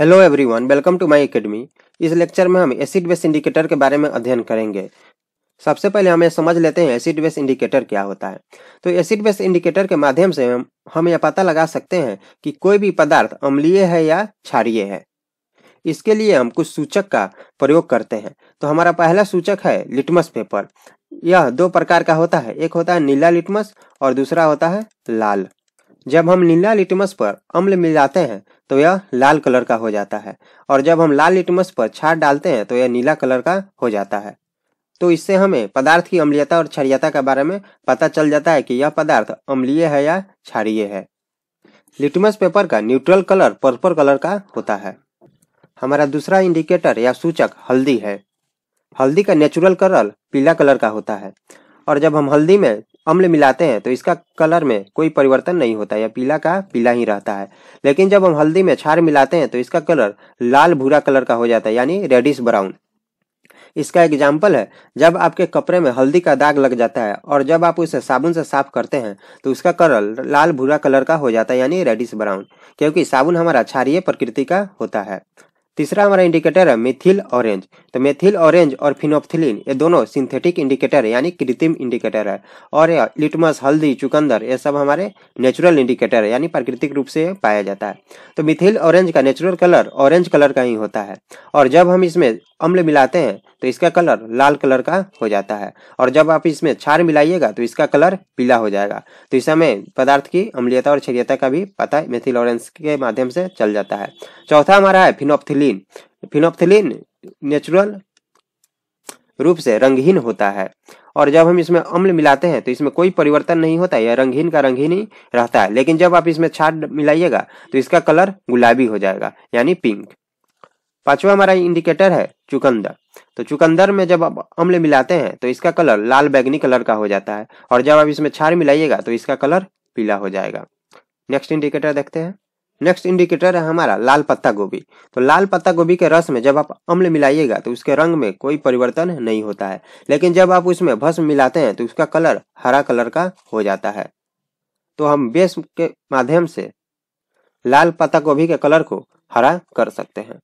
hello everyone welcome to my academy इस lecture में हम एसिड बेस इंडिकेटर के बारे में अध्ययन करेंगे सबसे पहले हमें समझ लेते हैं एसिड बेस इंडिकेटर क्या होता है तो एसिड बेस इंडिकेटर के माध्यम से हम यह पता लगा सकते हैं कि कोई भी पदार्थ अम्लीय है या क्षारीय है इसके लिए हम कुछ सूचक का प्रयोग करते हैं तो हमारा पहला सूचक है लिटमस पेपर यह दो प्रकार का होता है एक होता है नीला लिटमस और दूसरा होता है लाल जब हम नीला लिटमस पर अम्ल मिल जाते हैं तो यह लाल कलर का हो जाता है और जब हम लाल लिटमस पर छाट डालते हैं तो यह नीला कलर का हो जाता है तो इससे हमें पदार्थ की अम्लीयता और क्षारीयता के बारे में पता चल जाता है कि यह पदार्थ अम्लीय है या क्षारीय है लिटमस पेपर का न्यूट्रल कलर पर्पल कलर का होता है हमारा दूसरा इंडिकेटर या सूचक हल्दी है हल्दी का नेचुरल कलर पीला कलर का होता है और जब हम हल्दी में अम्ल मिलाते हैं तो इसका कलर में कोई परिवर्तन नहीं होता या पीला का पीला ही रहता है लेकिन जब हम हल्दी में छार मिलाते हैं तो इसका कलर लाल भूरा कलर का हो जाता है यानी रेडिश ब्राउन इसका एग्जाम्पल है जब आपके कपड़े में हल्दी का दाग लग जाता है और जब आप उसे साबुन से साफ करते हैं तो उसका कलर लाल भूरा कलर का हो जाता है यानी रेडिश ब्राउन क्योंकि साबुन हमारा क्षारिय प्रकृति का होता है तीसरा हमारा इंडिकेटर है मिथिल ऑरेंज तो मेथिल ऑरेंज और फिनोपथिलीन ये दोनों सिंथेटिक इंडिकेटर यानी कृत्रिम इंडिकेटर है और यह लिटमस हल्दी चुकंदर ये सब हमारे नेचुरल इंडिकेटर है यानी प्राकृतिक रूप से पाया जाता है तो मिथिल ऑरेंज का नेचुरल कलर ऑरेंज कलर का ही होता है और जब हम इसमें अम्ल मिलाते हैं तो इसका कलर लाल कलर का हो जाता है और जब आप इसमें छार मिलाइएगा तो इसका कलर पीला हो जाएगा तो इस समय पदार्थ की अम्लीयता और क्षेत्रता का भी पता मेथिल ऑरेंज के माध्यम से चल जाता है चौथा हमारा है फिनोपथिलीन फिनोप्थिलीन नेचुरल रूप से रंगहीन होता है और जब हम इसमें अम्ल मिलाते हैं तो इसमें कोई परिवर्तन नहीं होता यह रंगहीन का रंगहीन ही रहता है लेकिन जब आप इसमें छाट मिलाइएगा तो इसका कलर गुलाबी हो जाएगा यानी पिंक पांचवा हमारा इंडिकेटर है चुकंदर तो चुकंदर में जब आप अम्ल मिलाते हैं तो इसका कलर लाल बैगनी कलर का हो जाता है और जब आप इसमें छार मिलाइएगा तो इसका कलर पीला हो जाएगा नेक्स्ट इंडिकेटर देखते हैं नेक्स्ट इंडिकेटर है हमारा लाल पत्ता गोभी तो लाल पत्ता गोभी के रस में जब आप अम्ल मिलाइएगा तो उसके रंग में कोई परिवर्तन नहीं होता है लेकिन जब आप उसमें भस्म मिलाते हैं तो उसका कलर हरा कलर का हो जाता है तो हम बेस के माध्यम से लाल पत्ता गोभी के कलर को हरा कर सकते हैं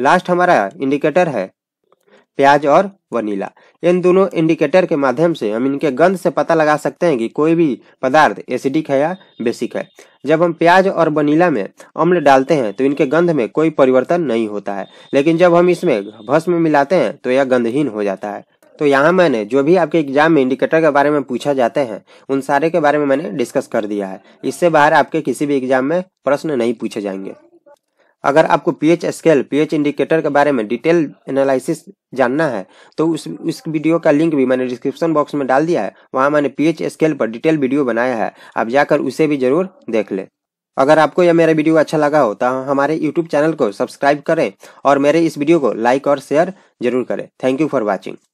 लास्ट हमारा इंडिकेटर है प्याज और वनीला इन दोनों इंडिकेटर के माध्यम से हम इनके गंध से पता लगा सकते हैं कि कोई भी पदार्थ एसिडिक है या बेसिक है जब हम प्याज और वनीला में अम्ल डालते हैं तो इनके गंध में कोई परिवर्तन नहीं होता है लेकिन जब हम इसमें भस्म मिलाते हैं तो यह गंधहीन हो जाता है तो यहाँ मैंने जो भी आपके एग्जाम में इंडिकेटर के बारे में पूछा जाते हैं उन सारे के बारे में मैंने डिस्कस कर दिया है इससे बाहर आपके किसी भी एग्जाम में प्रश्न नहीं पूछे जाएंगे अगर आपको पीएच स्केल पीएच इंडिकेटर के बारे में डिटेल एनालिसिस जानना है तो उस उस वीडियो का लिंक भी मैंने डिस्क्रिप्शन बॉक्स में डाल दिया है वहाँ मैंने पीएच स्केल पर डिटेल वीडियो बनाया है आप जाकर उसे भी जरूर देख लें अगर आपको यह मेरा वीडियो अच्छा लगा हो तो हमारे यूट्यूब चैनल को सब्सक्राइब करें और मेरे इस वीडियो को लाइक और शेयर जरूर करें थैंक यू फॉर वॉचिंग